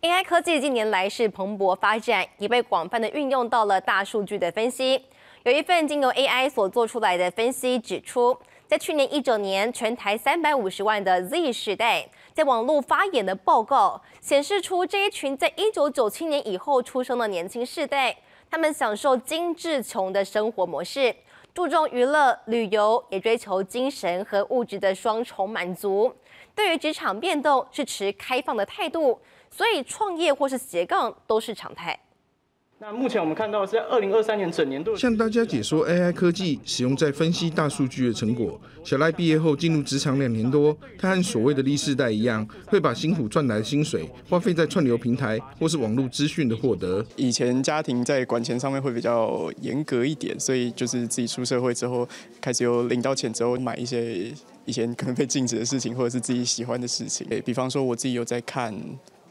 AI 科技近年来是蓬勃发展，已被广泛的运用到了大数据的分析。有一份经由 AI 所做出来的分析指出，在去年一整年，全台三百五十万的 Z 世代在网络发言的报告，显示出这一群在1997年以后出生的年轻世代，他们享受精致穷的生活模式。注重娱乐旅游，也追求精神和物质的双重满足。对于职场变动，是持开放的态度，所以创业或是斜杠都是常态。那目前我们看到的是在二零二三年整年度向大家解说 AI 科技使用在分析大数据的成果。小赖毕业后进入职场两年多，他和所谓的历世代”一样，会把辛苦赚来的薪水花费在串流平台或是网络资讯的获得。以前家庭在管钱上面会比较严格一点，所以就是自己出社会之后，开始有领到钱之后，买一些以前可能被禁止的事情，或者是自己喜欢的事情。诶，比方说我自己有在看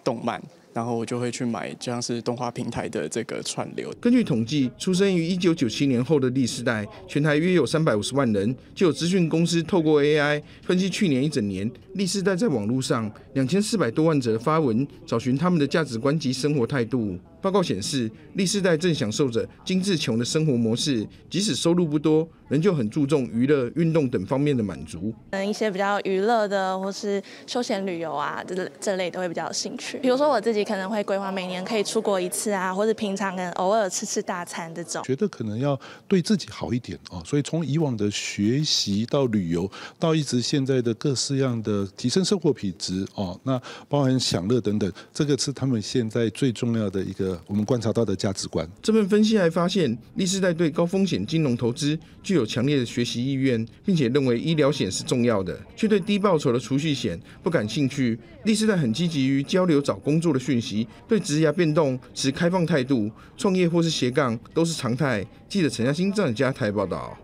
动漫。然后我就会去买，就像是动画平台的这个串流。根据统计，出生于一九九七年后的第四代，全台约有三百五十万人。就有资讯公司透过 AI 分析去年一整年第四代在网络上两千四百多万则的发文，找寻他们的价值观及生活态度。报告显示第四代正享受着精致穷的生活模式，即使收入不多，仍旧很注重娱乐、运动等方面的满足。嗯，一些比较娱乐的或是休闲旅游啊，这这类都会比较有兴趣。比如说我自己。可能会规划每年可以出国一次啊，或者平常跟偶尔吃吃大餐这种，觉得可能要对自己好一点哦。所以从以往的学习到旅游，到一直现在的各式样的提升生活品质哦，那包含享乐等等，这个是他们现在最重要的一个我们观察到的价值观。这份分析还发现，利世代对高风险金融投资具有强烈的学习意愿，并且认为医疗险是重要的，却对低报酬的储蓄险不感兴趣。利世代很积极于交流找工作。的讯息对职涯变动持开放态度，创业或是斜杠都是常态。记者陈嘉欣在家台报道。